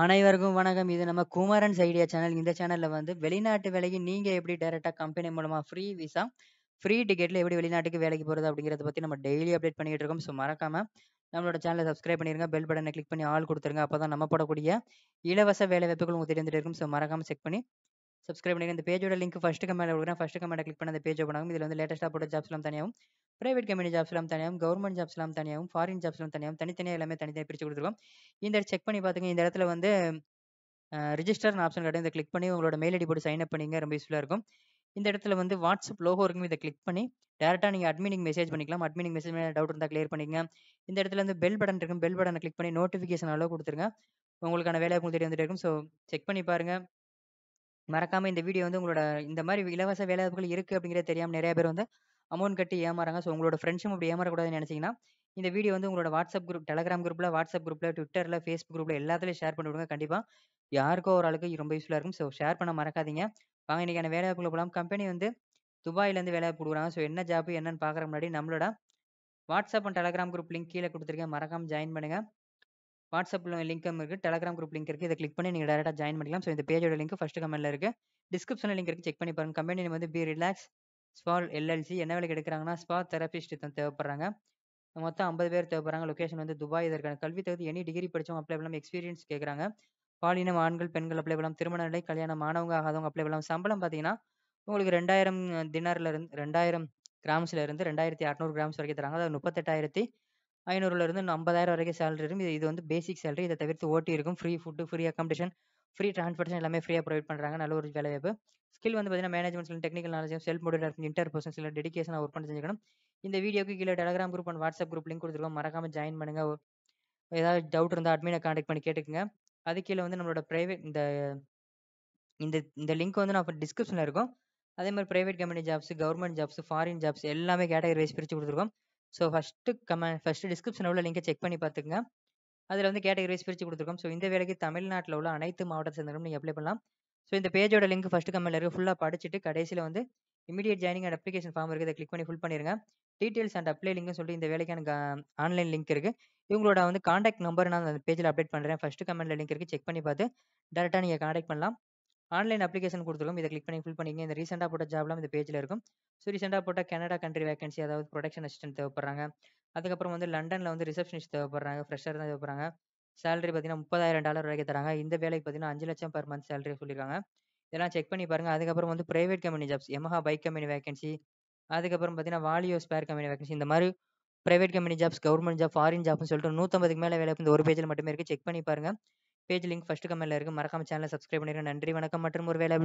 அனைவருக்கும் வணக்கம். இது நம்ம குமரன்ஸ் ஐடியா சேனல். இந்த சேனல்ல வந்து வெளிநாட்டு வேலைக்கு நீங்க எப்படி டைரக்டா கம்பெனி மூலமா ஃப்ரீ விசா, ஃப்ரீ டிக்கெட்ல எப்படி வெளிநாட்டுக்கு வேலைக்கு போறது அப்படிங்கிறத பத்தி நம்ம டெய்லி அப்டேட் பண்ணிட்டு இருக்கோம். ஸோ மறக்காம நம்மளோட சேனலை சப்ஸ்கிரைப் பண்ணிருங்க. பெல் பட்டனை கிளிக் பண்ணி ஆள் கொடுத்துருங்க அப்பதான் நம்ம போடக்கூடிய இலவச வேலை வாய்ப்புகள் உங்களுக்கு தெரிஞ்சுட்டு இருக்கும். ஸோ மறக்காம செக் பண்ணி சப்ஸ்கிரைப் பண்ணிருங்க. இந்த பேஜோட லிங்க் ஃபர்ஸ்ட் கமெண்ட் கொடுக்குறேன். ஃபர்ஸ்ட் கமெண்ட் கிளிக் பண்ணி அந்த பேஜ் ஓப்பன் ஆகும். இதுல வந்து லேட்டஸ்டா போட்ட ஜாப்ஸ்லாம் தனியாகும். பிரைவேட் கம்பெனி ஜாப்ஸ்லாம் தனியாகவும் கவர்மெண்ட் எல்லாம் தனியாகவும் ஃபாரின் எல்லாம் தனியாகவும் தனித்தனியாக எல்லாமே தனித்தனியாக பிரித்து கொடுத்துருக்கோம் இந்த செக் பண்ணி பார்த்துங்க இந்த இடத்துல வந்து ரிஜிஸ்டர்னு ஆப்ஷன் கிடையாது இதை கிளிக் பண்ணி உங்களோட மெயில் ஐடி போட்டு சைன் அப் பண்ணிங்க ரொம்ப யூஸ்ஃபுல்லாக இருக்கும் இந்த இடத்துல வந்து வாட்ஸ்அப் லோகோ இருக்கும் இதை கிளிக் பண்ணி டேரெக்டாக நீங்கள் அட்மினிங் மெசேஜ் பண்ணிக்கலாம் அட்மினிங் மெசேஜ் பண்ணி டவுட் இருந்தால் கிளியர் பண்ணிங்க இந்த இடத்துல வந்து பெல் பட்டன் இருக்கும் பெல் பட்டனை கிளிக் பண்ணி நோட்டிஃபிகேஷன் அளவு கொடுத்துருங்க உங்களுக்கான வேலை தெரிய வந்துட்டு இருக்கும் ஸோ செக் பண்ணி பாருங்கள் மறக்காமல் இந்த வீடியோ வந்து உங்களோட இந்த மாதிரி இலவச வேலைவாய்ப்புகள் இருக்குது அப்படிங்கிறத தெரியாமல் நிறைய பேர் வந்து அமௌண்ட் கட்டி ஏமாறாங்க ஸோ உங்களோட ஃப்ரெண்ட்ஸும் அப்படி ஏமாறக்கூடாதுன்னு நினச்சிங்கன்னா இந்த வீடியோ வந்து உங்களோட வாட்ஸ்அப் குரூப் டெலகிராம் குரூப்பில் வாட்ஸ்அப் குரூப்பில் ட்விட்டரில் ஃபேஸ்புக் குரூப்பில் எல்லாத்துலேயும் ஷேர் பண்ணிவிடுங்க கண்டிப்பாக யாருக்கோ ஒரு ஆளுக்கு ரொம்ப யூஸ்ஃபுல்லாக இருக்கும் ஸோ ஷேர் பண்ண மறக்காதீங்க வாங்க இன்றைக்கான வாய்ப்பு போகலாம் கம்பெனி வந்து துபாயிலேருந்து வேலைவாய்ப்பு கொடுக்குறாங்க ஸோ என்ன ஜாப் என்னன்னு பார்க்குற முன்னாடி நம்மளோட WhatsApp and Telegram group link கீழே கொடுத்துருக்கேன் மறக்காமல் ஜாயின் பண்ணுங்கள் வாட்ஸ்அப்பில் லிங்க்கும் இருக்குது டெலகிராம் குரூப் லிங்க் இருக்குது இதை கிளிக் பண்ணி நீங்கள் டேரெக்டாக ஜாயின் பண்ணிக்கலாம் ஸோ இந்த பேஜோட லிங்க் ஃபஸ்ட்டு கமெண்ட்டில் இருக்குது டிஸ்கிரிப்ஷனில் லிங்க் இருக்குது செக் பண்ணி பாருங்கள் கம்பெனி வந்து பி ரிலாக்ஸ் ஸ்பால் எல்எல்சி என்ன வேலைக்கு எடுக்கிறாங்கன்னா ஸ்பா தெரபிஸ்ட் தேவைப்படுறாங்க மொத்தம் ஐம்பது பேர் தேவைப்படுறாங்க லொக்கேஷன் வந்து துபாய் இதற்கான கல்வி தகுதி எனி டிகிரி படித்தவங்க அப்ளை பண்ணலாம் எக்ஸ்பீரியன்ஸ் கேட்குறாங்க பாலினம் ஆண்கள் பெண்கள் அப்ளை பண்ணலாம் திருமண நிலை கல்யாணம் மாணவங்க ஆகாதவங்க அப்ளை பண்ணலாம் சம்பளம் பார்த்தீங்கன்னா உங்களுக்கு ரெண்டாயிரம் தினாரில் இருந்து ரெண்டாயிரம் கிராம்ஸ்ல இருந்து ரெண்டாயிரத்தி அறநூறு கிராம்ஸ் வரைக்கும் தராங்க அதாவது முப்பத்தெட்டாயிரத்தி ஐநூறுல இருந்து ஐம்பதாயிரம் வரைக்கும் சேலரி இருக்கும் இது வந்து பேசிக் சேலரி இதை தவிர்த்து ஓட்டி இருக்கும் free food free accommodation free transportation எல்லாமே ஃப்ரீயாக ப்ரொவைட் பண்ணுறாங்க நல்ல ஒரு வேலை வாய்ப்பு ஸ்கில் வந்து பார்த்தீங்கன்னா management technical technical knowledge self motivated interpersonal skill dedication ah work தெரிஞ்சுக்கணும் இந்த வீடியோக்கு கீழே Telegram group and WhatsApp group link கொடுத்துருக்கோம் மறக்காம ஜாயின் பண்ணுங்க ஏதாவது டவுட் இருந்தால் அட்மினை காண்டக்ட் பண்ணி கேட்டுக்கங்க அது கீழே வந்து நம்மளோட ப்ரைவேட் இந்த இந்த இந்த லிங்க் வந்து நான் டிஸ்கிரிப்ஷனில் இருக்கும் அதே மாதிரி private company jobs government jobs foreign jobs எல்லாமே கேட்டகரி வைஸ் பிரித்து கொடுத்துருக்கோம் ஸோ ஃபஸ்ட்டு கமெண்ட் ஃபஸ்ட்டு டிஸ்கிரிப்ஷனில் உள்ள லிங்கை செக் பண்ணி பார்த்துக்கங்க அதில் வந்து கேட்டகரிஸ் பிரித்து கொடுத்துருக்கோம் ஸோ இந்த வேலைக்கு தமிழ்நாட்டில் உள்ள அனைத்து மாவட்ட சேர்ந்தவர்களும் நீங்கள் அப்ளை பண்ணலாம் ஸோ இந்த பேஜோட லிங்க் ஃபஸ்ட்டு கம்மியில் இருக்குது ஃபுல்லாக படிச்சுட்டு கடைசியில் வந்து immediate joining and application form இருக்குது கிளிக் பண்ணி ஃபுல் பண்ணிடுங்க டீட்டெயில்ஸ் அண்ட் அப்ளை லிங்க்னு சொல்லி இந்த வேலைக்கான ஆன்லைன் லிங்க் இருக்குது இவங்களோட வந்து காண்டாக்ட் நம்பர் நான் அந்த பேஜில் அப்டேட் பண்ணுறேன் ஃபஸ்ட்டு கமெண்ட்டில் லிங்க் இருக்குது செக் பண்ணி பார்த்து டேரெக்டாக நீங்கள் காண்டாக்ட் பண்ணலாம் ஆன்லைன் அப்ளிகேஷன் கொடுத்துருக்கோம் இதை கிளிக் பண்ணி ஃபில் பண்ணிங்க இந்த ரீசெண்டாக போட்ட ஜாப்லாம் இந்த பேஜில் இருக்கும் ஸோ ரீசெண்டாக போட்டால் கனடா கண்ட்ரி வேகன்சி அதாவது ப்ரொடக்ஷன் அசிஸ்டன்ட் தேவைப்படுறாங்க அதுக்கப்புறம் வந்து லண்டனில் வந்து ரிசப்ஷனிஸ்ட் தேவைப்படுறாங்க. ஃப்ரெஷர் தான் தேவைப்படுறாங்க. சேலரி பார்த்தீங்கன்னா, டாலர் வரைக்கும் தராங்க. இந்த வேலைக்கு பார்த்தீங்கன்னா, லட்சம் பர் மந்த் சேலரி சொல்லியிருக்காங்க. இதெல்லாம் செக் பண்ணி பாருங்க. அதுக்கப்புறம் வந்து private company jobs Yamaha bike company vacancy அதுக்கப்புறம் பார்த்தீங்கன்னா, வாலியோ ஸ்பேர் கம்பெனி வேகன்சி இந்த மாதிரி private company jobs, government job, foreign ஜாப்னு சொல்லிட்டு நூற்றம்பதுக்கு மேலே வேலை இந்த ஒரு பேஜில் மட்டுமே இருக்கு. செக் பண்ணி பாருங்க. பேஜ் லிங்க் ஃபஸ்ட்டு கம்மியில் இருக்குது மறக்காம சேனலில் சப்ஸ்கிரைப் பண்ணிடுறேன் நன்றி, வணக்கம் மற்றும் ஒரு வேலை